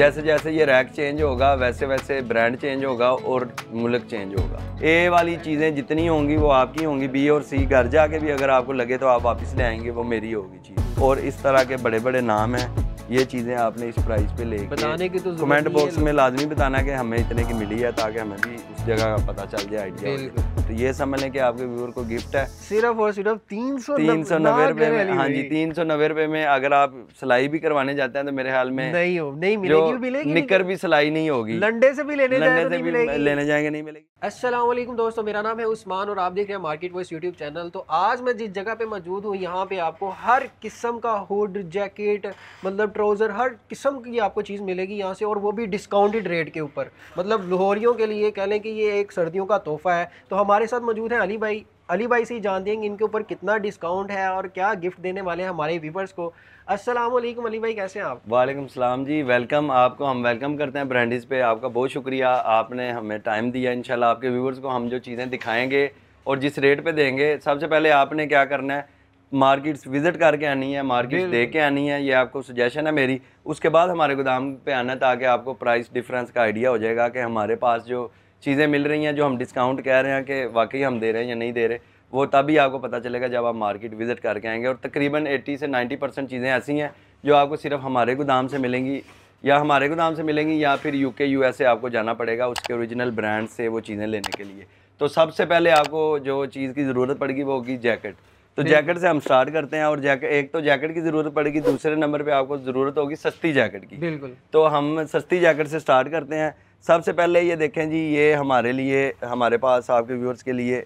जैसे जैसे ये रैक चेंज होगा वैसे वैसे ब्रांड चेंज होगा और मुल्क चेंज होगा ए वाली चीज़ें जितनी होंगी वो आपकी होंगी बी और सी घर जाके भी अगर आपको लगे तो आप वापस ले आएंगे वो मेरी होगी चीज़ और इस तरह के बड़े बड़े नाम हैं ये चीज़ें आपने इस प्राइस पे ले बताने की तो कमेंट बॉक्स में लाजमी बताना कि हमें इतने की मिली है ताकि हमें भी उस जगह का पता चल जाए आइडिया तो ये समझ लें कि आपके व्यूअर को गिफ्ट है सिर्फ और सिर्फ तीन सौ तीन सौ नब्बे रुपये में हाँ जी तीन सौ नब्बे रुपये में अगर आप सिलाई भी करवाने जाते हैं तो मेरे ख्याल में नहीं हो नहीं मिलेगी निकर तो। भी सिलाई नहीं होगी लंडे से भी लेने तो लंडे से भी लेने जाएंगे नहीं मिलेगी असलम दोस्तों मेरा नाम है उस्मान और आप देख रहे हैं मार्केट वॉइस यूट्यूब चैनल तो आज मैं जिस जगह पे मौजूद हूँ यहाँ पे आपको हर किस्म किस्म का हुड जैकेट मतलब ट्राउज़र हर किस्म की आपको चीज़ मिलेगी यहाँ से और वो भी डिस्काउंटेड रेट के ऊपर मतलब लाहौरियों के लिए कह लें कि ये एक सर्दियों का तोहफ़ा है तो हमारे साथ मौजूद हैं अली भाई अली भाई से ही जान देंगे इनके ऊपर कितना डिस्काउंट है और क्या गिफ्ट देने वाले हैं हमारे व्यूवर्स को अस्सलाम वालेकुम अली भाई कैसे हैं आप वालेकुम सलाम जी वेलकम आपको हम वेलकम करते हैं ब्रांडिस पे आपका बहुत शुक्रिया आपने हमें टाइम दिया इंशाल्लाह आपके व्यूवर्स को हम जो चीज़ें दिखाएंगे और जिस रेट पे देंगे सबसे पहले आपने क्या करना है मार्केट्स विजिट करके आनी है मार्केट्स दे के आनी है ये आपको सजेशन है मेरी उसके बाद हमारे गोदाम पे आना ताकि आपको प्राइस डिफरेंस का आइडिया हो जाएगा कि हमारे पास जो चीज़ें मिल रही हैं जो हम डिस्काउंट कह रहे हैं कि वाकई हम दे रहे हैं या नहीं दे रहे वो तभी आपको पता चलेगा जब आप मार्केट विज़िट करके आएंगे और तकरीबन 80 से 90 परसेंट चीज़ें ऐसी हैं जो आपको सिर्फ हमारे गोदाम से मिलेंगी या हमारे गोदाम से मिलेंगी या फिर यूके यूएसए आपको जाना पड़ेगा उसके ओरिजिनल ब्रांड से वो चीज़ें लेने के लिए तो सबसे पहले आपको जो चीज़ की ज़रूरत पड़ेगी वो होगी जैकेट तो जैकेट से हम स्टार्ट करते हैं और जैकेट एक तो जैकेट की ज़रूरत पड़ेगी दूसरे नंबर पे आपको ज़रूरत होगी सस्ती जैकेट की बिल्कुल तो हम सस्ती जैकेट से स्टार्ट करते हैं सबसे पहले ये देखें जी ये हमारे लिए हमारे पास आपके व्यूअर्स के लिए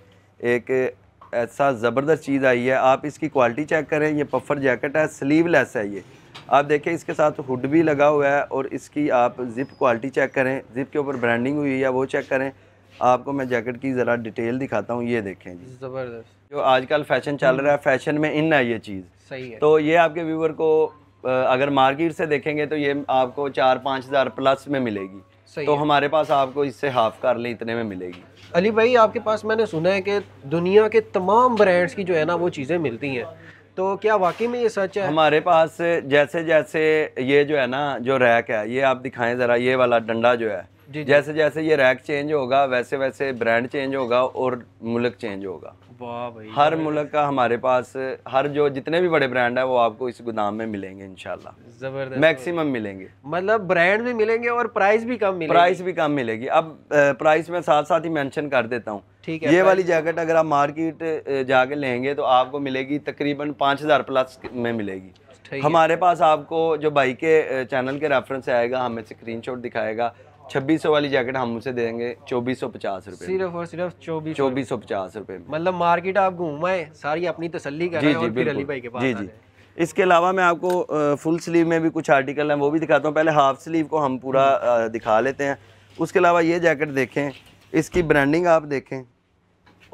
एक ऐसा ज़बरदस्त चीज़ आई है आप इसकी क्वालिटी चेक करें ये पफर जैकेट है स्लीवलेस है ये आप देखें इसके साथ हुड भी लगा हुआ है और इसकी आप ज़िप क्वालिटी चेक करें ज़िप के ऊपर ब्रांडिंग हुई है वो चेक करें आपको मैं जैकेट की ज़रा डिटेल दिखाता हूँ ये देखें जी ज़बरदस्त जो आजकल फैशन चल रहा है हम्म। फैशन में इन है ये चीज़ सही है तो ये आपके व्यूवर को अगर मार्केट से देखेंगे तो ये आपको चार पाँच हज़ार प्लस में मिलेगी तो हमारे पास आपको इससे हाफ कर ले इतने में मिलेगी अली भाई आपके पास मैंने सुना है कि दुनिया के तमाम ब्रांड्स की जो है ना वो चीज़ें मिलती हैं तो क्या वाकई में ये सच है हमारे पास जैसे जैसे ये जो है ना जो रैक है ये आप दिखाएं ज़रा ये वाला डंडा जो है जी, जी। जैसे जैसे ये रैक चेंज होगा वैसे वैसे ब्रांड चेंज होगा और मुल्क चेंज होगा भाई हर मुल्क का हमारे पास हर जो जितने भी बड़े ब्रांड है वो आपको इस गोदाम में मिलेंगे इनशाला जबरदस्त मैक्सिमम मिलेंगे मतलब ब्रांड भी मिलेंगे और प्राइस भी कम मिलेगी प्राइस भी कम मिलेगी अब प्राइस में साथ साथ ही मेंशन कर देता हूँ ठीक है ये वाली जैकेट अगर आप मार्केट जाके लेंगे तो आपको मिलेगी तकरीबन पाँच हज़ार प्लस में मिलेगी हमारे पास आपको जो बाइक के चैनल के रेफरेंस आएगा हमें स्क्रीनशॉट दिखाएगा छब्बीस सौ वाली जैकेट हम उसे देंगे चौबीस सौ पचास रुपए सिर्फ और सिर्फ चौबीस चौबीस सौ पचास रूपए मतलब मार्केट आप घूमाए सारी अपनी तसली कर जी, जी, फिर अली भाई के पास जी जी इसके अलावा मैं आपको फुल स्लीव में भी कुछ आर्टिकल हैं वो भी दिखाता हूँ पहले हाफ स्लीव को हम पूरा हम्म। दिखा लेते हैं उसके अलावा ये जैकेट देखें इसकी ब्रांडिंग आप देखें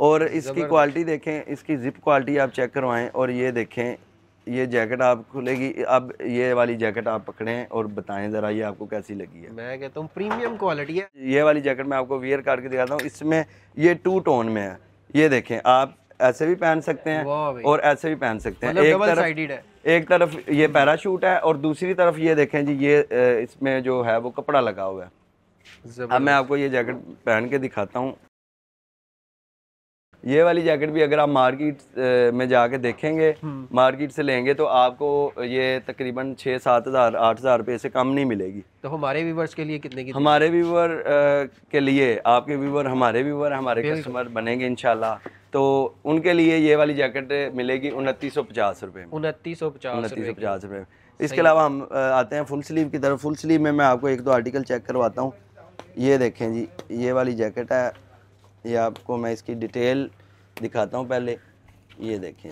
और इसकी क्वालिटी देखें इसकी ज़िप क्वालिटी आप चेक करवाएं और ये देखें ये जैकेट आप खुलेगी अब ये वाली जैकेट आप पकड़ें और बताएं ज़रा ये आपको कैसी लगी है मैं कहता हूँ प्रीमियम क्वालिटी है ये वाली जैकेट मैं आपको वियर करके दिखाता हूँ इसमें ये टू टोन में है ये देखें आप ऐसे भी पहन सकते हैं और ऐसे भी पहन सकते हैं मतलब एक तरफ है। एक तरफ ये पैराशूट है और दूसरी तरफ ये देखें जी ये इसमें जो है वो कपड़ा लगा हुआ है अब मैं आपको ये जैकेट पहन के दिखाता हूँ ये वाली जैकेट भी अगर आप मार्केट में जाके देखेंगे हम्म। मार्केट से लेंगे तो आपको ये तकरीबन छः सात हज़ार आठ हज़ार रुपये से कम नहीं मिलेगी तो हमारे व्यूवर्स के लिए कितने की हमारे व्यूवर के लिए आपके व्यूवर हमारे व्यूवर हमारे कस्टमर बनेंगे इनशाला तो उनके लिए ये वाली जैकेट मिलेगी उनतीस सौ पचास रुपये उनतीस उनतीस सौ पचास रुपये इसके अलावा हम आते हैं फुल स्लीव की तरफ फुल स्लीव में मैं आपको एक दो आर्टिकल चेक करवाता हूँ ये देखें जी ये वाली जैकेट है ये आपको मैं इसकी डिटेल दिखाता हूँ पहले ये देखें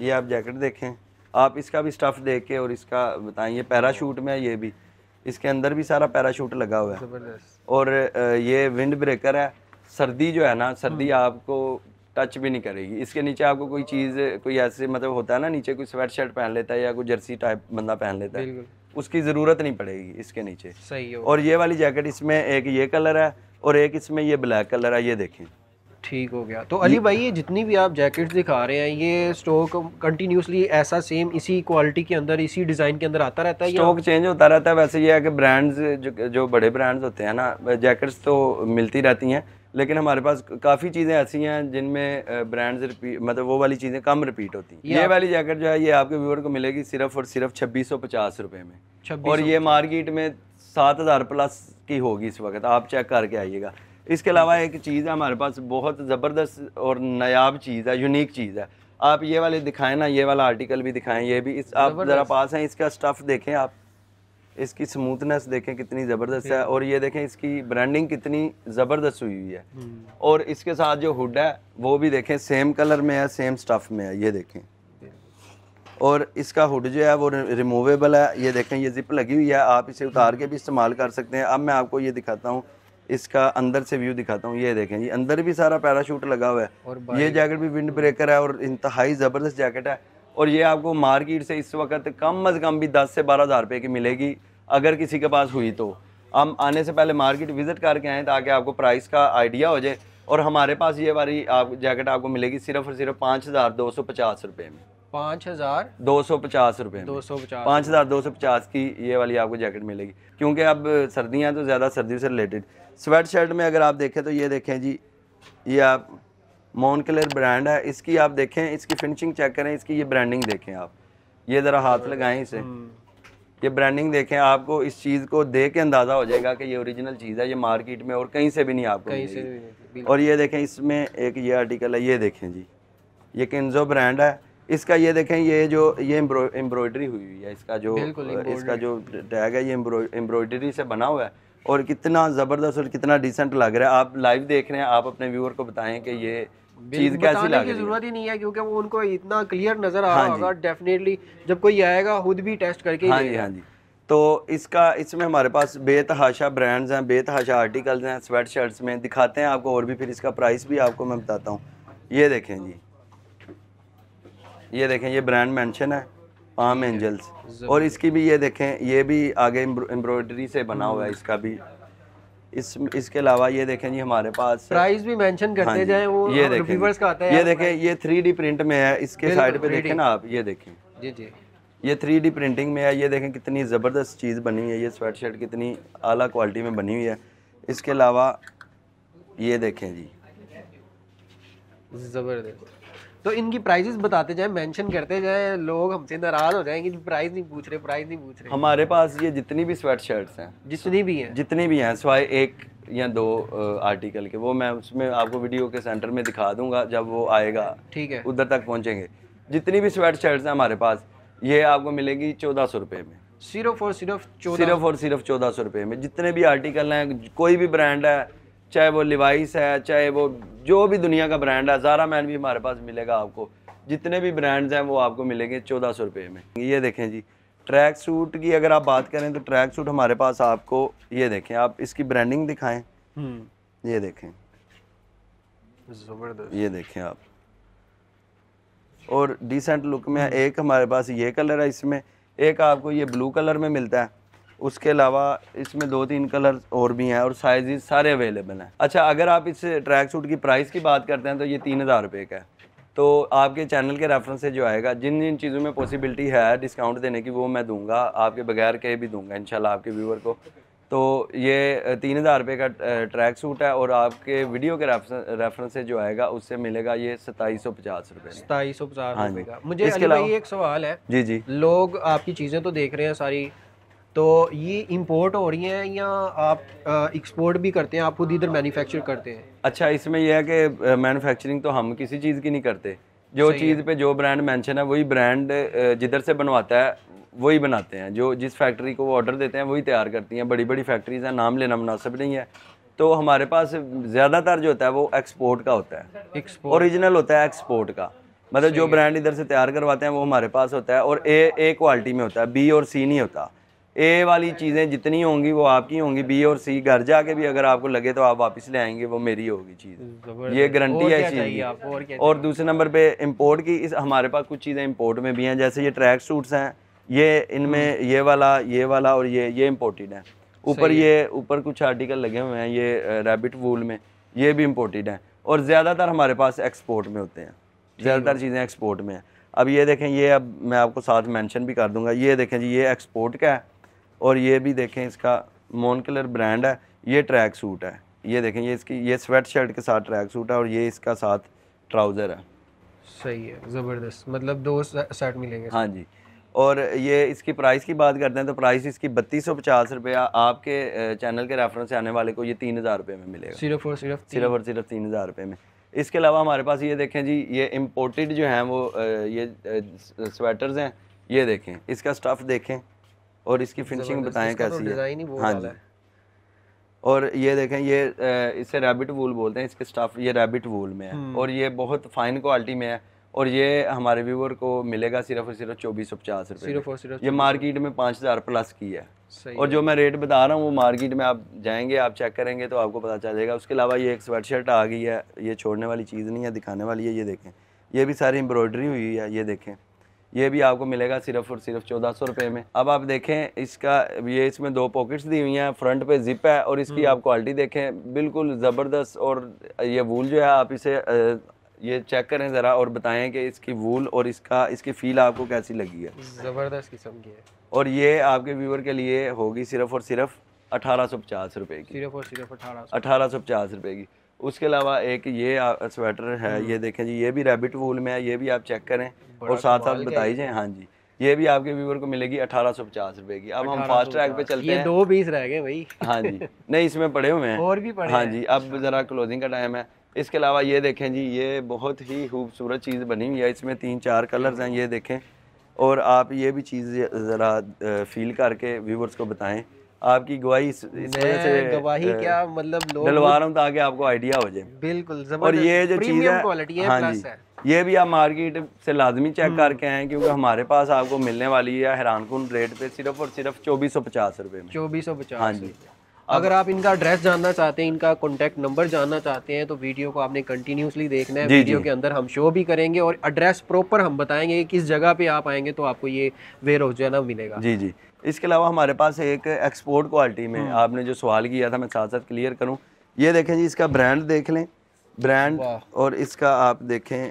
ये आप जैकेट देखें आप इसका भी स्टफ़ देख के और इसका बताएं ये पैराशूट में है ये भी इसके अंदर भी सारा पैराशूट लगा हुआ है और ये विंड ब्रेकर है सर्दी जो है ना सर्दी हम्म। आपको टच भी नहीं करेगी इसके नीचे आपको कोई चीज़ कोई ऐसे मतलब होता है ना नीचे कोई स्वेट शर्ट पहन लेता है या कोई जर्सी टाइप बंदा पहन लेता है उसकी ज़रूरत नहीं पड़ेगी इसके नीचे सही हो और ये वाली जैकेट इसमें एक ये कलर है और एक इसमें ये ब्लैक कलर है ये देखें ठीक हो गया तो अली भाई ये जितनी भी आप जैकेट दिखा रहे हैं ये स्टॉक कंटिन्यूसली ऐसा सेम इसी क्वालिटी के अंदर इसी डिज़ाइन के अंदर आता रहता है स्टॉक चेंज होता रहता है वैसे ये है कि ब्रांड्स जो, जो बड़े ब्रांड्स होते हैं ना जैकेट्स तो मिलती रहती हैं लेकिन हमारे पास काफ़ी चीज़ें ऐसी हैं जिनमें ब्रांड्स मतलब वो वाली चीज़ें कम रिपीट होती हैं ये वाली जैकेट जो है ये आपके व्यूअर को मिलेगी सिर्फ और सिर्फ छब्बीस सौ पचास रुपये में और ये मार्केट में सात हज़ार प्लस की होगी इस वक्त आप चेक करके आइएगा इसके अलावा एक चीज़ है हमारे पास बहुत ज़बरदस्त और नायाब चीज़ है यूनिक चीज़ है आप ये वाले दिखाएं ना ये वाला आर्टिकल भी दिखाएं ये भी इस आप ज़रा पास हैं इसका स्टफ़ देखें आप इसकी स्मूथनेस देखें कितनी ज़बरदस्त है और ये देखें इसकी ब्रांडिंग कितनी ज़बरदस्त हुई हुई है हम्म। और इसके साथ जो हुड है वो भी देखें सेम कलर में है सेम स्टफ़ में है ये देखें और इसका हुड जो है वो रिमूवेबल है ये देखें ये जिप लगी हुई है आप इसे उतार के भी इस्तेमाल कर सकते हैं अब मैं आपको ये दिखाता हूँ इसका अंदर से व्यू दिखाता हूँ ये देखें ये अंदर भी सारा पैराशूट लगा हुआ है ये जैकेट भी विंड ब्रेकर है और इंतहाई ज़बरदस्त जैकेट है और ये आपको मार्केट से इस वक्त कम अज़ कम भी दस से बारह हज़ार रुपये की मिलेगी अगर किसी के पास हुई तो हम आने से पहले मार्केट विज़िट करके आएँ ताकि आपको प्राइस का आइडिया हो जाए और हमारे पास ये वाली आप जैकेट आपको मिलेगी सिर्फ और सिर्फ पाँच हज़ार दो सौ पचास रुपये में पाँच हज़ार दो सौ पचास रुपये दो सौ पचास पाँच हज़ार दो सौ पचास की ये वाली आपको जैकेट मिलेगी क्योंकि अब सर्दियाँ तो ज़्यादा सर्दी से रिलेटेड स्वेट शर्ट में अगर आप देखें तो ये देखें जी ये आप मोन क्लियर ब्रांड है इसकी आप देखें इसकी फिनिशिंग चेक करें इसकी ये ब्रांडिंग देखें आप ये ज़रा हाथ लगाएं इसे हम्म। ये ब्रांडिंग देखें आपको इस चीज़ को देख के अंदाज़ा हो जाएगा कि ये ओरिजिनल चीज़ है ये मार्केट में और कहीं से भी नहीं आपको कहीं से भी और ये देखें इसमें एक ये आर्टिकल है ये देखें जी ये किन्जो ब्रांड है इसका ये देखें ये जो ये एम्ब्रॉयडरी हुई हुई है इसका जो इसका जो टैग है ये एम्ब्रॉयडरी से बना हुआ है और कितना ज़बरदस्त और कितना डिसेंट लग रहा है आप लाइव देख रहे हैं आप अपने व्यूअर को बताएं कि ये चीज कैसी लग की जरूरत ही नहीं है क्योंकि वो उनको इतना क्लियर नजर आ रहा हाँ होगा डेफिनेटली जब कोई आएगा खुद भी टेस्ट करके हाँ जी हाँ जी तो इसका इसमें हमारे पास बेतहाशा ब्रांड्स हैं बेतहाशा आर्टिकल्स हैं स्वेट शर्ट्स में दिखाते हैं आपको और भी फिर इसका प्राइस भी आपको मैं बताता हूँ ये देखें जी ये देखें ये ब्रांड मेंशन है पाम एंजल्स और इसकी भी ये देखें ये भी आगे एम्ब्रॉयडरी से बना हुआ है हम्म। इसका भी इस इसके अलावा ये देखें जी हमारे पास प्राइस भी मेंशन हाँ करते हाँ जाएं वो ये देखें का आता है ये देखें ये थ्री डी प्रिंट में है इसके साइड पे देखें ना आप ये देखें ये थ्री डी प्रिंटिंग में है ये देखें कितनी ज़बरदस्त चीज़ बनी है ये स्वेट शर्ट कितनी आला क्वालिटी में बनी हुई है इसके अलावा ये देखें जी ज़बरदस्त तो इनकी प्राइजेस बताते जाए मेंशन करते जाए लोग हमसे नाराज हो जाएंगे प्राइस नहीं पूछ रहे प्राइस नहीं पूछ रहे हमारे पास ये जितनी भी स्वेट शर्ट्स हैं जितनी भी हैं जितनी भी हैं सवाए एक या दो आर्टिकल के वो मैं उसमें आपको वीडियो के सेंटर में दिखा दूंगा जब वो आएगा ठीक है उधर तक पहुँचेंगे जितनी भी स्वेट शर्ट्स हैं हमारे पास ये आपको मिलेगी चौदह सौ रुपये में सिर्फ और सिर्फ सिर्फ और सिर्फ चौदह सौ रुपये में जितने भी आर्टिकल हैं कोई भी ब्रांड है चाहे वो लिवाइस है चाहे वो जो भी दुनिया का ब्रांड है ज़ारा मैन भी हमारे पास मिलेगा आपको जितने भी ब्रांड्स हैं वो आपको मिलेंगे चौदह सौ रुपये में ये देखें जी ट्रैक सूट की अगर आप बात करें तो ट्रैक सूट हमारे पास आपको ये देखें आप इसकी ब्रांडिंग दिखाएं हम्म। ये देखें ज़बरदस्त ये देखें आप और डिसेंट लुक में एक हमारे पास ये कलर है इसमें एक आपको ये ब्लू कलर में मिलता है उसके अलावा इसमें दो तीन कलर और भी हैं और साइज सारे अवेलेबल हैं अच्छा अगर आप इस ट्रैक सूट की प्राइस की बात करते हैं तो ये तीन हज़ार रुपये का है तो आपके चैनल के रेफरेंस से जो आएगा जिन जिन चीज़ों में पॉसिबिलिटी है डिस्काउंट देने की वो मैं दूंगा आपके बगैर के भी दूंगा इंशाल्लाह आपके व्यूवर को तो ये तीन हज़ार रुपये का ट्रैक सूट है और आपके वीडियो के रेफरेंस से जो आएगा उससे मिलेगा ये सताईस सौ पचास रुपये सताईस सौ पचास हाँ रुपये का मुझे इसके अली भाई एक सवाल है जी जी लोग आपकी चीज़ें तो देख रहे हैं सारी तो ये इंपोर्ट हो रही हैं या आप एक्सपोर्ट भी करते हैं आप खुद इधर मैन्युफैक्चर करते हैं अच्छा इसमें यह है कि मैन्युफैक्चरिंग तो हम किसी चीज़ की नहीं करते जो चीज़ पे जो ब्रांड मेंशन है वही ब्रांड जिधर से बनवाता है वही बनाते हैं जो जिस फैक्ट्री को वो ऑर्डर देते हैं वही तैयार करती हैं बड़ी बड़ी फैक्ट्रीज हैं नाम लेना मुनासिब नहीं है तो हमारे पास ज़्यादातर जो होता है वो एक्सपोर्ट का होता है ओरिजिनल होता है एक्सपोर्ट का मतलब जो ब्रांड इधर से तैयार करवाते हैं वो हमारे पास होता है और ए ए क्वालिटी में होता है बी और सी नहीं होता ए वाली चीज़ें जितनी होंगी वो आपकी होंगी बी और सी घर जाके भी अगर आपको लगे तो आप वापस ले आएंगे वो मेरी होगी चीज़ ये गारंटी है इस चीज़ की और दूसरे नंबर पे इंपोर्ट की इस हमारे पास कुछ चीज़ें इंपोर्ट में भी हैं जैसे ये ट्रैक सूट्स हैं ये इनमें हम्म। ये वाला ये वाला और ये ये इम्पोर्टेड है ऊपर ये ऊपर कुछ आर्टिकल लगे हुए हैं ये रेबिट वूल में ये भी इम्पोर्टेड है और ज़्यादातर हमारे पास एक्सपोर्ट में होते हैं ज़्यादातर चीज़ें एक्सपोर्ट में हैं अब ये देखें ये अब मैं आपको साथ मेंशन भी कर दूंगा ये देखें जी ये एक्सपोर्ट का है और ये भी देखें इसका मोन कलर ब्रांड है ये ट्रैक सूट है ये देखें ये इसकी ये स्वेट शर्ट के साथ ट्रैक सूट है और ये इसका साथ ट्राउज़र है सही है ज़बरदस्त मतलब दो सेट मिलेंगे हाँ जी और ये इसकी प्राइस की बात करते हैं तो प्राइस इसकी बत्तीस सौ पचास रुपया आपके चैनल के रेफरेंस से आने वाले को ये तीन हज़ार रुपये में मिलेगा सिर्फ और सिर्फ सिर्फ और सिर्फ तीन हज़ार रुपये में इसके अलावा हमारे पास ये देखें जी ये इम्पोर्टेड जो हैं वो ये स्वेटर्स हैं ये देखें इसका स्टफ़ देखें और इसकी फिनिशिंग बताएं तो कैसी है हाँ जी और ये देखें ये इसे रैबिट वूल बोलते हैं इसके स्टाफ ये रैबिट वूल में है हम्म। और ये बहुत फाइन क्वालिटी में है और ये हमारे व्यूवर को मिलेगा सिर्फ और सिर्फ चौबीस सौ पचास रुपये ये मार्केट में पाँच हज़ार प्लस की है और जो मैं रेट बता रहा हूँ वो मार्केट में आप जाएंगे आप चेक करेंगे तो आपको पता चलेगा उसके अलावा ये एक स्वेट शर्ट आ गई है ये छोड़ने वाली चीज़ नहीं है दिखाने वाली है ये देखें ये भी सारी एम्ब्रॉयडरी हुई है ये देखें ये भी आपको मिलेगा सिर्फ और सिर्फ चौदह सौ रुपये में अब आप देखें इसका ये इसमें दो पॉकेट्स दी हुई हैं फ्रंट पे जिप है और इसकी हम्म। आप क्वालिटी देखें बिल्कुल ज़बरदस्त और ये वूल जो है आप इसे ये चेक करें ज़रा और बताएं कि इसकी वूल और इसका इसकी फ़ील आपको कैसी लगी है ज़बरदस्त किस्म की है और ये आपके व्यूवर के लिए होगी सिर्फ और सिर्फ अठारह सौ पचास रुपये की सिर्फ और सिर्फ अठारह अठारह सौ पचास रुपये की उसके अलावा एक ये स्वेटर है हम्म। ये देखें जी ये भी रेबिट वूल में है ये भी आप चेक करें और साथ साथ बताई जाए हाँ जी ये भी आपके व्यूवर को मिलेगी अठारह सौ पचास रुपए की अब हम फास्ट ट्रैक पे चलते ये हैं दो बीस रह गए भाई हाँ जी नहीं इसमें पड़े हुए हैं और भी पड़े हाँ जी अब जरा क्लोजिंग का टाइम है इसके अलावा ये देखें जी ये बहुत ही खूबसूरत चीज़ बनी हुई है इसमें तीन चार कलर्स हैं ये देखें और आप ये भी चीज़ ज़रा फील करके व्यूवर्स को बताएं आपकी गवाही गवाही क्या मतलब डलवा रहा हूँ ताकि आपको आइडिया हो जाए बिल्कुल और ये जो चीज़ है हाँ जी ये भी आप मार्केट से लाजमी चेक हम्म। करके आए क्योंकि हमारे पास आपको मिलने वाली है हैरान हैरानकुन रेट पे सिर्फ और सिर्फ चौबीस सौ पचास रुपए में चौबीस सौ पचास हाँ जी अगर आप इनका एड्रेस जानना चाहते हैं इनका कॉन्टैक्ट नंबर जानना चाहते हैं तो वीडियो को आपने कंटिन्यूसली देखना है जी, वीडियो जी. के अंदर हम शो भी करेंगे और एड्रेस प्रॉपर हम बताएंगे कि किस जगह पे आप आएंगे तो आपको ये वेयर हाउस जो है ना मिलेगा जी जी इसके अलावा हमारे पास एक एक्सपोर्ट क्वालिटी में हम्म। आपने जो सवाल किया था मैं साथ साथ क्लियर करूँ ये देखें जी इसका ब्रांड देख लें ब्रांड और इसका आप देखें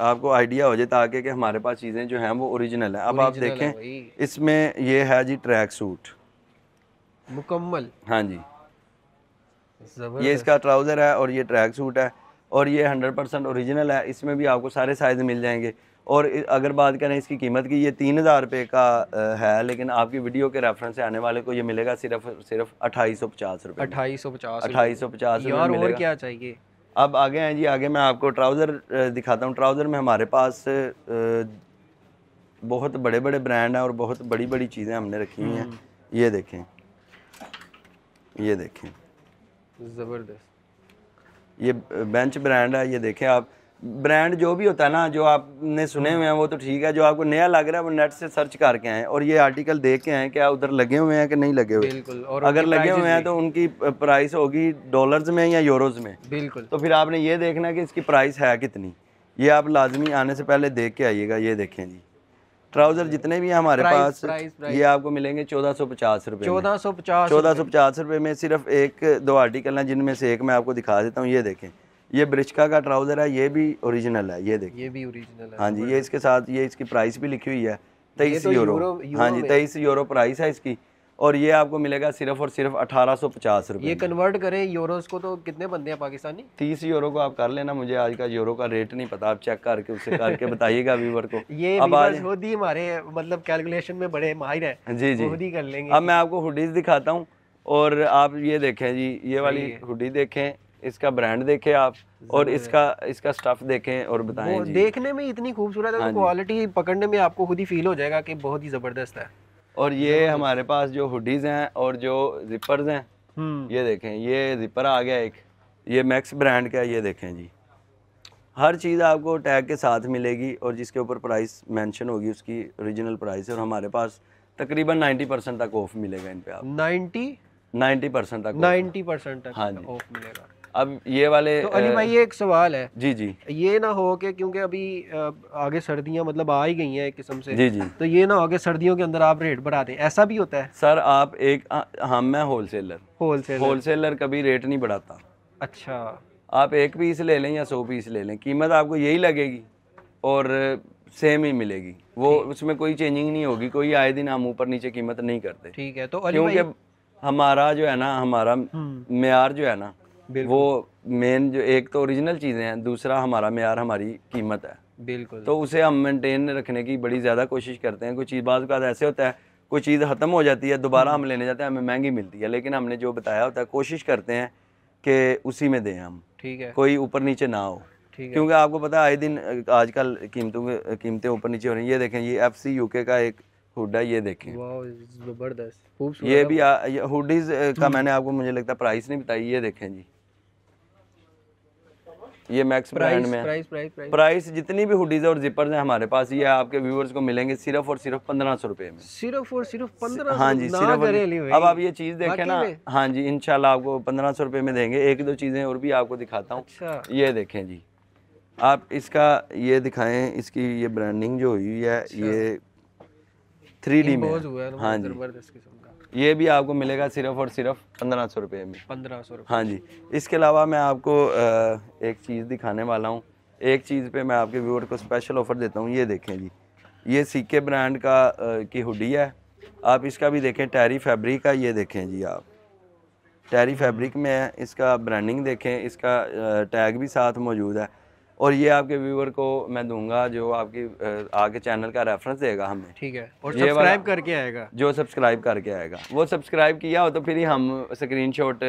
आपको आइडिया हो जाए ताकि कि हमारे पास चीज़ें जो हैं वो ओरिजिनल हैं अब आप देखें इसमें ये है जी ट्रैक सूट मुकम्मल हाँ जी ये इसका ट्राउज़र है और ये ट्रैक सूट है और ये हंड्रेड परसेंट औरिजिनल है इसमें भी आपको सारे साइज़ मिल जाएंगे और अगर बात करें इसकी कीमत की ये तीन हज़ार रुपये का है लेकिन आपकी वीडियो के रेफरेंस से आने वाले को ये मिलेगा सिर्फ सिर्फ अट्ठाईस सौ पचास रुपये अट्ठाईस सौ पचास अट्ठाईस सौ पचास और क्या चाहिए अब आगे हैं जी आगे मैं आपको ट्राउज़र दिखाता हूँ ट्राउज़र में हमारे पास बहुत बड़े बड़े ब्रांड हैं और बहुत बड़ी बड़ी चीज़ें हमने रखी हुई हैं हम्म। ये देखें ये देखें ज़बरदस्त ये बेंच ब्रांड है ये देखें आप ब्रांड जो भी होता है ना जो आपने सुने हुए हैं वो तो ठीक है जो आपको नया लग रहा है वो नेट से सर्च करके आए और ये आर्टिकल देख के आए क्या उधर लगे हुए हैं कि नहीं लगे हुए बिल्कुल और अगर लगे हुए हैं तो उनकी प्राइस होगी डॉलर्स में या यूरोज में बिल्कुल तो फिर आपने ये देखना है कि इसकी प्राइस है कितनी ये आप लाजमी आने से पहले देख के आइएगा ये देखें जी ट्राउजर जितने भी हैं हमारे प्राइस, पास प्राइस, प्राइस। ये आपको मिलेंगे चौदह सौ पचास रुपये चौदह सौ पचास चौदह सौ पचास रुपये में सिर्फ एक दो आर्टिकल हैं जिनमें से एक मैं आपको दिखा देता हूँ ये देखें ये ब्रिचका का ट्राउज़र है ये भी ओरिजिनल है ये देखिए ये भी ओरिजिनल है हाँ जी ये इसके साथ ये इसकी प्राइस भी लिखी हुई है तेईस यूरो तो हाँ जी तेईस यूरो प्राइस है इसकी और ये आपको मिलेगा सिर्फ और सिर्फ अठारह सौ पचास रुपये ये कन्वर्ट करें यूरोस को तो कितने बंदे हैं पाकिस्तानी तीस यूरो को आप कर लेना मुझे आज का यूरो का रेट नहीं पता आप चेक करके उसे करके बताइएगा व्यूवर को ये अब आज होदी हमारे मतलब कैलकुलेशन में बड़े माहिर हैं जी जी होदी कर लेंगे अब मैं आपको हुडीज दिखाता हूँ और आप ये देखें जी ये वाली हुडी देखें इसका ब्रांड देखे आप और इसका इसका स्टफ देखें और बताएं जी। देखने में इतनी खूबसूरत है क्वालिटी तो हाँ पकड़ने में आपको खुद ही फील हो जाएगा कि बहुत ही ज़बरदस्त है और ये हमारे पास जो हुडीज़ हैं और जो जिपर्स हैं हम्म। ये देखें ये जिपर आ गया एक ये मैक्स ब्रांड का ये देखें जी हर चीज़ आपको टैग के साथ मिलेगी और जिसके ऊपर प्राइस मेंशन होगी उसकी ओरिजिनल प्राइस और हमारे पास तकरीबन 90 परसेंट तक ऑफ मिलेगा इन पे आप 90 90 परसेंट तक 90 परसेंट तक हाँ ऑफ मिलेगा अब ये वाले तो अली भाई ये एक सवाल है जी जी ये ना हो के क्योंकि अभी आगे सर्दियां मतलब आ ही गई हैं एक किस्म से जी जी तो ये ना हो के सर्दियों के अंदर आप रेट बढ़ा दें ऐसा भी होता है सर आप एक हम मैं wholesaler wholesaler wholesaler कभी रेट नहीं बढ़ाता अच्छा आप एक पीस ले लें या सौ पीस ले लें कीमत आपको यही लगेगी और सेम ही मिलेगी वो उसमें कोई चेंजिंग नहीं होगी कोई आए दिन हम ऊपर नीचे कीमत नहीं करते ठीक है तो क्योंकि हमारा जो है ना हमारा हम्म। मैार जो है ना वो मेन जो एक तो ओरिजिनल चीज़ें हैं दूसरा हमारा मैार हमारी कीमत है बिल्कुल तो उसे हम मेंटेन रखने की बड़ी ज़्यादा कोशिश करते हैं कुछ चीज़ बाद ऐसे होता है कोई चीज़ ख़त्म हो जाती है दोबारा हम लेने जाते हैं हमें महंगी मिलती है लेकिन हमने जो बताया होता है कोशिश करते हैं कि उसी में दें हम ठीक है कोई ऊपर नीचे ना हो क्योंकि आपको पता है आए दिन आजकल कीमतों कीमतें ऊपर नीचे हो रही है ये देखें ये एफ सी यूके का एक हुडा ये देखें जबरदस्त ये भी हुडीज का मैंने आपको मुझे लगता है प्राइस नहीं बताई ये देखें जी ये मैक्स ब्रांड में प्राइस प्राइस प्राइस प्राइस जितनी भी हुडीज और जिपर्स हैं हमारे पास ये आपके व्यूवर्स को मिलेंगे सिर्फ और सिर्फ पंद्रह सौ रुपए में सिर्फ और सिर्फ पंद्रह हाँ जी सिर्फ अब आप ये चीज देखें ना हाँ जी इनशाला आपको पंद्रह सौ रुपए में देंगे एक दो चीजें और भी आपको दिखाता हूँ अच्छा। ये देखें जी आप इसका ये दिखाएं इसकी ये ब्रांडिंग जो हुई है अच्छा। ये थ्री डी में हाँ जी ये भी आपको मिलेगा सिर्फ और सिर्फ पंद्रह सौ रुपये में पंद्रह सौ हाँ जी इसके अलावा मैं आपको एक चीज़ दिखाने वाला हूँ एक चीज़ पे मैं आपके व्यूअर को स्पेशल ऑफ़र देता हूँ ये देखें जी ये सीके ब्रांड का की हुडी है आप इसका भी देखें टैरी फैब्रिक का ये देखें जी आप टैरी फैब्रिक में है इसका ब्रांडिंग देखें इसका टैग भी साथ मौजूद है और ये आपके व्यूवर को मैं दूंगा जो आपकी आगे चैनल का रेफरेंस देगा हमें ठीक है और सब्सक्राइब करके आएगा जो सब्सक्राइब करके आएगा वो सब्सक्राइब किया हो तो फिर ही हम स्क्रीनशॉट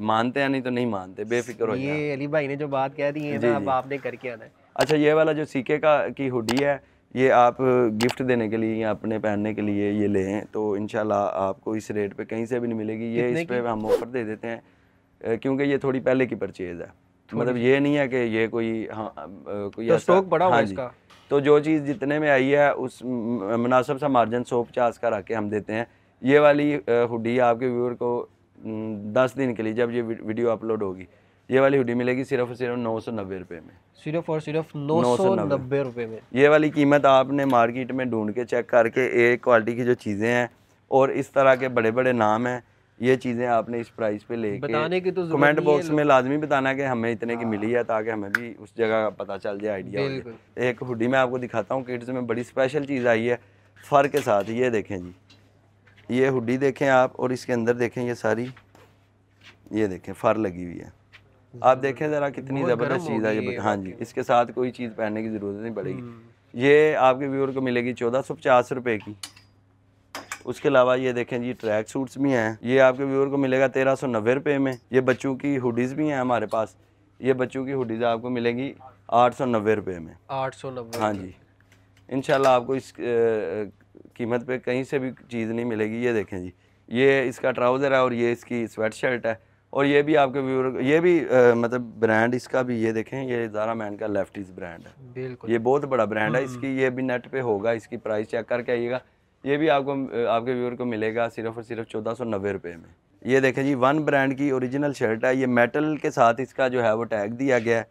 मानते हैं नहीं तो नहीं मानते बेफिक्र हो ये अली भाई ने जो बात कह दी है अब आपने करके आना है अच्छा ये वाला जो सीके का की हुडी है ये आप गिफ्ट देने के लिए या अपने पहनने के लिए ये लें तो इनशाला आपको इस रेट पे कहीं से भी नहीं मिलेगी ये इस पर हम ऑफर दे देते हैं क्योंकि ये थोड़ी पहले की परचेज़ है मतलब ये नहीं है कि ये कोई हाँ कोई तो स्टॉक बड़ा हाँ इसका तो जो चीज़ जितने में आई है उस मुनासिब सा मार्जिन सौ पचास का रख के हम देते हैं ये वाली हुडी आपके व्यूअर को दस दिन के लिए जब ये वीडियो अपलोड होगी ये वाली हुडी मिलेगी सिर्फ और सिर्फ नौ सौ नब्बे रुपये में सिर्फ और सिर्फ नौ सौ नब्बे रुपये में ये वाली कीमत आपने मार्केट में ढूंढ के चेक करके एक क्वालिटी की जो चीज़ें हैं और इस तरह के बड़े बड़े नाम हैं ये चीज़ें आपने इस प्राइस पे ले बताने की तो कमेंट बॉक्स में लाजमी बताना कि हमें इतने की हाँ। मिली है ताकि हमें भी उस जगह का पता चल जाए आइडिया एक हुडी मैं आपको दिखाता हूँ किड्स में बड़ी स्पेशल चीज़ आई है फ़र के साथ ये देखें जी ये हुडी देखें आप और इसके अंदर देखें ये सारी ये देखें फ़र लगी हुई है आप देखें ज़रा कितनी ज़बरदस्त चीज़ है ये हाँ जी इसके साथ कोई चीज़ पहनने की ज़रूरत नहीं पड़ेगी हम्म। ये आपके व्यूअर को मिलेगी चौदह सौ पचास रुपये की उसके अलावा ये देखें जी ट्रैक सूट्स भी हैं ये आपके व्यूअर को मिलेगा तेरह सौ नब्बे रुपये में ये बच्चों की हुडीज़ भी हैं हमारे पास ये बच्चों की हुडीज़ आपको मिलेंगी आठ सौ नब्बे रुपये में आठ सौ नब्बे हाँ जी इन आपको इस कीमत पर कहीं से भी चीज़ नहीं मिलेगी ये देखें जी ये इसका ट्राउज़र है और ये इसकी स्वेट शर्ट है और ये भी आपके व्यूअर ये भी आ, मतलब ब्रांड इसका भी ये देखें ये जारा मैन का लेफ्टीज ब्रांड है बिल्कुल ये बहुत बड़ा ब्रांड है हम्म। इसकी ये भी नेट पे होगा इसकी प्राइस चेक करके आइएगा ये भी आपको आपके व्यूअर को मिलेगा सिर्फ और सिर्फ चौदह सौ नब्बे रुपये में ये देखें जी वन ब्रांड की ओरिजिनल शर्ट है ये मेटल के साथ इसका जो है वो टैग दिया गया है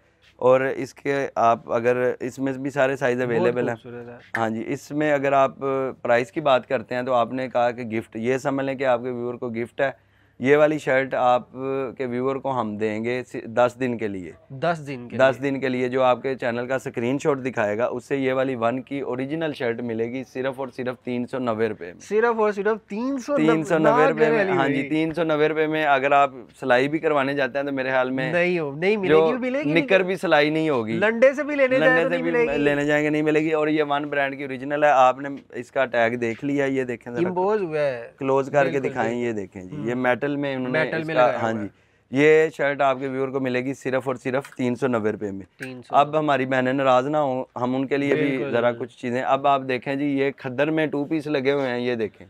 और इसके आप अगर इसमें भी सारे साइज़ अवेलेबल हैं हाँ जी इसमें अगर आप प्राइस की बात करते हैं तो आपने कहा कि गिफ्ट ये समझ लें कि आपके व्यूअर को गिफ्ट है ये वाली शर्ट आप के व्यूअर को हम देंगे दस दिन के लिए दस दिन के दस दिन के लिए जो आपके चैनल का स्क्रीन शॉट दिखाएगा उससे ये वाली वन की ओरिजिनल शर्ट मिलेगी सिर्फ और सिर्फ तीन सौ नब्बे रुपए में सिर्फ और सिर्फ तीन सौ तीन सौ नब्बे रुपए में हाँ जी तीन सौ नब्बे रुपए में अगर आप सिलाई भी करवाने जाते हैं तो मेरे ख्याल में नहीं हो नहीं मिलेगी निकर भी सिलाई नहीं होगी लंडे से भी लेने तो लंडे से भी लेने जाएंगे नहीं मिलेगी और ये वन ब्रांड की ओरिजिनल है आपने इसका टैग देख लिया ये देखें क्लोज करके दिखाएं ये देखें जी हम्म। ये मैटर मेटल में उन्होंने मेटल में हाँ जी ये शर्ट आपके व्यूअर को मिलेगी सिर्फ और सिर्फ तीन सौ नब्बे रुपये में अब हमारी बहनें नाराज ना हो हम उनके लिए भी ज़रा कुछ चीज़ें अब आप देखें जी ये खद्दर में टू पीस लगे हुए हैं ये देखें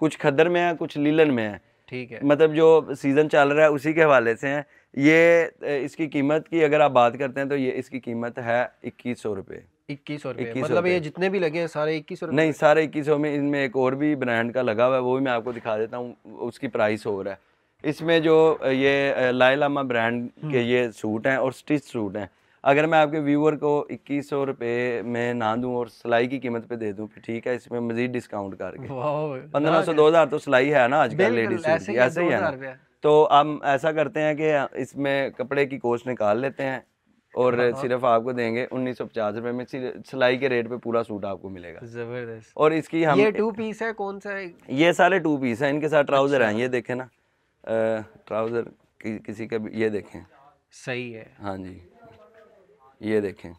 कुछ खद्दर में है कुछ लीलन में है ठीक है मतलब जो सीज़न चल रहा है उसी के हवाले से है ये इसकी कीमत की अगर आप बात करते हैं तो ये इसकी कीमत है इक्कीस सौ रुपये इक्कीस मतलब ये जितने भी लगे हैं सारे इक्कीस नहीं सारे इक्कीस में इनमें एक और भी ब्रांड का लगा हुआ है वो भी मैं आपको दिखा देता हूँ उसकी प्राइस और है इसमें जो ये लाइलामा ब्रांड के हम्म। ये सूट हैं और स्टिच सूट हैं अगर मैं आपके व्यूअर को इक्कीस सौ रुपये में ना दूं और सिलाई की कीमत पे दे दूं कि ठीक है इसमें मजीद डिस्काउंट करके पंद्रह सौ दो हज़ार तो सिलाई है ना आजकल लेडीज ऐसे ही है ना तो हम ऐसा करते हैं कि इसमें कपड़े की कोस्ट निकाल लेते हैं और हाँ, हाँ। सिर्फ आपको देंगे उन्नीस सौ पचास रुपए में सिलाई के रेट पे पूरा सूट आपको मिलेगा जबरदस्त और इसकी हम ये टू पीस है कौन सा है? ये सारे टू पीस है इनके साथ ट्राउजर अच्छा। हैं ये देखे ना ट्राउजर कि, किसी का भी ये देखें सही है हाँ जी ये देखें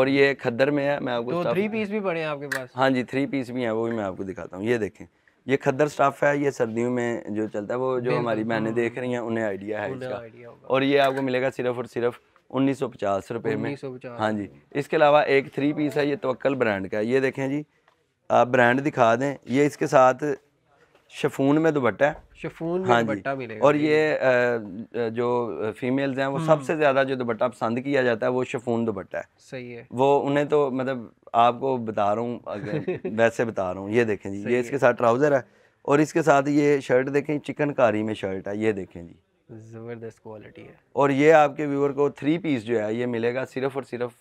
और ये खद्दर में है मैं आपको तो थ्री पीस भी पड़े हैं आपके पास हाँ जी थ्री पीस भी हैं वो भी मैं आपको दिखाता हूँ ये देखें ये खद्दर स्टाफ है ये सर्दियों में जो चलता है वो जो हमारी बहनें हाँ। देख रही हैं उन्हें आइडिया है इसका और ये आपको मिलेगा सिर्फ और सिर्फ उन्नीस सौ पचास रुपये में हाँ जी इसके अलावा एक थ्री पीस है ये तवक्ल ब्रांड का है ये देखें जी आप ब्रांड दिखा दें ये इसके साथ शफून में दुपट्टा है शफून हाँ दुपट्टा और ये जो फीमेल्स हैं वो हम्म। सबसे ज़्यादा जो दुपट्टा पसंद किया जाता है वो शफून दुपट्टा है सही है वो उन्हें तो मतलब आपको बता रहा हूँ वैसे बता रहा हूँ ये देखें जी ये इसके साथ ट्राउज़र है और इसके साथ ये शर्ट देखें चिकनकारी में शर्ट है ये देखें जी ज़बरदस्त क्वालिटी है और ये आपके व्यूअर को थ्री पीस जो है ये मिलेगा सिर्फ और सिर्फ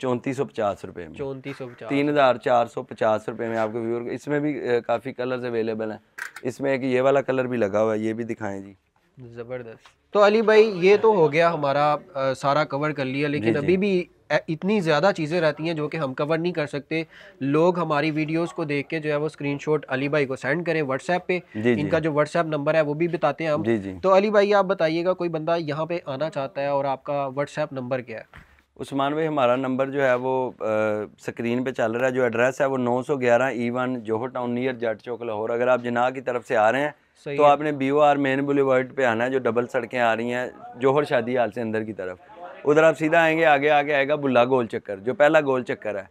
चौंतीस सौ पचास रुपये में चौंतीस सौ पचास तीन हज़ार चार सौ पचास रुपये में आपके व्यूअर को इसमें भी काफ़ी कलर्स अवेलेबल हैं इसमें एक ये वाला कलर भी लगा हुआ है ये भी दिखाएं जी ज़बरदस्त तो अली भाई ये तो हो गया हमारा आ, सारा कवर कर लिया लेकिन अभी भी इतनी ज़्यादा चीज़ें रहती हैं जो कि हम कवर नहीं कर सकते लोग हमारी वीडियोस को देख के जो है वो स्क्रीनशॉट अली भाई को सेंड करें व्हाट्सएप पे जी इनका जी। जो व्हाट्सएप नंबर है वो भी बताते हैं हम जी जी। तो अली भाई आप बताइएगा कोई बंदा यहाँ पे आना चाहता है और आपका व्हाट्सएप नंबर क्या है उस्मान भाई हमारा नंबर जो है वो आ, स्क्रीन पे चल रहा है जो एड्रेस है वो 911 सौ ग्यारह E one Johar town near Jatt Chowk Lahore अगर आप जिनाह की तरफ से आ रहे हैं तो आपने B O R main boulevard पे आना है जो डबल सड़कें आ रही हैं जोहर शादी हाल से अंदर की तरफ उधर आप सीधा आएंगे आगे आगे आएगा बुल्ला गोल चक्कर जो पहला गोल चक्कर है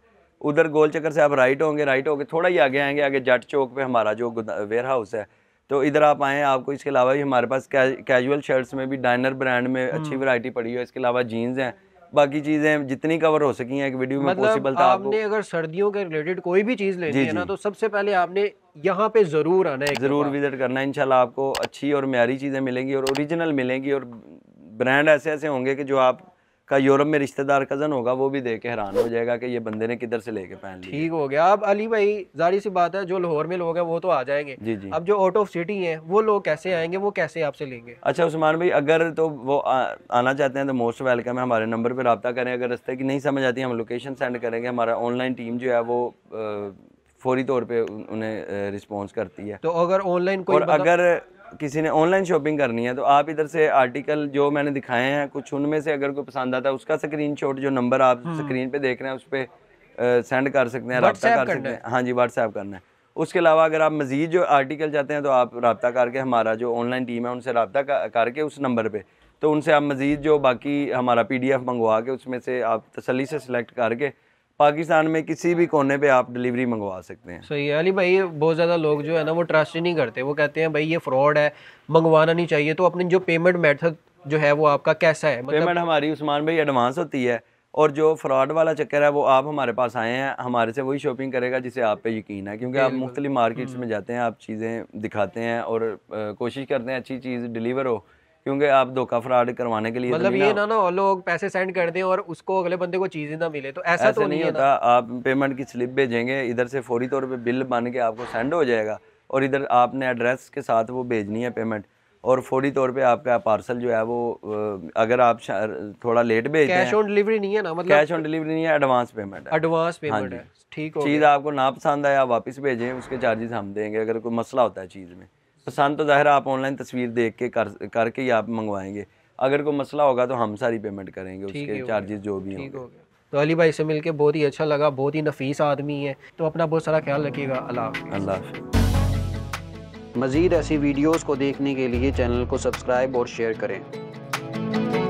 उधर गोल चक्कर से आप राइट होंगे राइट होंगे थोड़ा ही आगे आएंगे आगे जट चौक पे हमारा जो वेयर हाउस है तो इधर आप आएँ आपको इसके अलावा भी हमारे पास कैजुअल शर्ट्स में भी डाइनर ब्रांड में हम्म। अच्छी वैरायटी पड़ी है इसके अलावा जीन्स हैं बाकी चीजें जितनी कवर हो सकी हैं एक वीडियो में मतलब पॉसिबल था आपने अगर सर्दियों के रिलेटेड कोई भी चीज लेनी है ना तो सबसे पहले आपने यहाँ पे जरूर आना है जरूर विजिट करना है इंशाल्लाह आपको अच्छी और म्यारी चीजें मिलेंगी और ओरिजिनल मिलेंगी और ब्रांड ऐसे ऐसे होंगे कि जो आप का यूरोप में रिश्तेदार कज़न होगा वो भी देख के हैरान हो जाएगा कि ये बंदे ने किधर से लेके पहन ठीक हो गया अब अली भाई जारी सी बात है जो लाहौर में लोग हैं वो तो आ जाएंगे जी जी अब जो आउट ऑफ सिटी है वो लोग कैसे आएंगे वो कैसे आपसे लेंगे अच्छा उस्मान भाई अगर तो वो आ, आना चाहते हैं तो मोस्ट वेलकम है हमारे नंबर पर रबा करें अगर रस्ते की नहीं समझ आती हम लोकेशन सेंड करेंगे हमारा ऑनलाइन टीम जो है वो फौरी तौर पर उन्हें रिस्पॉन्स करती है तो अगर ऑनलाइन और अगर किसी ने ऑनलाइन शॉपिंग करनी है तो आप इधर से आर्टिकल जो मैंने दिखाए हैं कुछ उनमें से अगर कोई पसंद आता है उसका स्क्रीन शॉट जो नंबर आप स्क्रीन हम्म। पे देख रहे हैं उस पर सेंड कर सकते हैं रब्ता कर सकते हैं हाँ जी व्हाट्सएप करना है उसके अलावा अगर आप मजीद जो आर्टिकल चाहते हैं तो आप रबता करके हमारा जो ऑनलाइन टीम है उनसे रबता करके उस नंबर पर तो उनसे आप मज़ीद जो बाकी हमारा पी डी एफ़ मंगवा के उसमें से आप तसली से सिलेक्ट करके पाकिस्तान में किसी भी कोने पे आप डिलीवरी मंगवा सकते हैं सही है अली भाई बहुत ज़्यादा लोग जो है ना वो ट्रस्ट ही नहीं करते वो कहते हैं भाई ये फ्रॉड है मंगवाना नहीं चाहिए तो अपने जो पेमेंट मेथड जो है वो आपका कैसा है मतलब... पेमेंट हमारी उस्मान भाई एडवांस होती है और जो फ्रॉड वाला चक्कर है वो आप हमारे पास आए हैं हमारे से वही शॉपिंग करेगा जिसे आप पे यकीन है क्योंकि आप मुख्तलि मार्केट्स हम्म। में जाते हैं आप चीज़ें दिखाते हैं और कोशिश करते हैं अच्छी चीज़ डिलीवर हो क्योंकि आप धोखा फ्रॉड करवाने के लिए मतलब तो ये ना ना लोग पैसे सेंड कर दें और उसको अगले बंदे को चीज़ ना मिले तो ऐसा, तो नहीं होता आप पेमेंट की स्लिप भेजेंगे इधर से फौरी तौर पर बिल बन के आपको सेंड हो जाएगा और इधर आपने एड्रेस के साथ वो भेजनी है पेमेंट और फौरी तौर पे आपका पार्सल जो है वो अगर आप थोड़ा लेट भेज कैश ऑन डिलीवरी नहीं है ना मतलब कैश ऑन डिलीवरी नहीं है एडवांस पेमेंट है एडवांस हाँ पेमेंट है ठीक चीज़ आपको ना पसंद आया वापस भेजें उसके चार्जेस हम देंगे अगर कोई मसला होता है चीज़ में पसंद तो ज़ाहिर आप ऑनलाइन तस्वीर देख के कर करके ही आप मंगवाएंगे अगर कोई मसला होगा तो हम सारी पेमेंट करेंगे उसके चार्जेस जो भी होंगे तो अली भाई से मिलके बहुत ही अच्छा लगा बहुत ही नफीस आदमी है तो अपना बहुत सारा ख्याल रखिएगा अल्लाह अल्लाह मज़ीद ऐसी वीडियोज़ को देखने के लिए चैनल को सब्सक्राइब और शेयर करें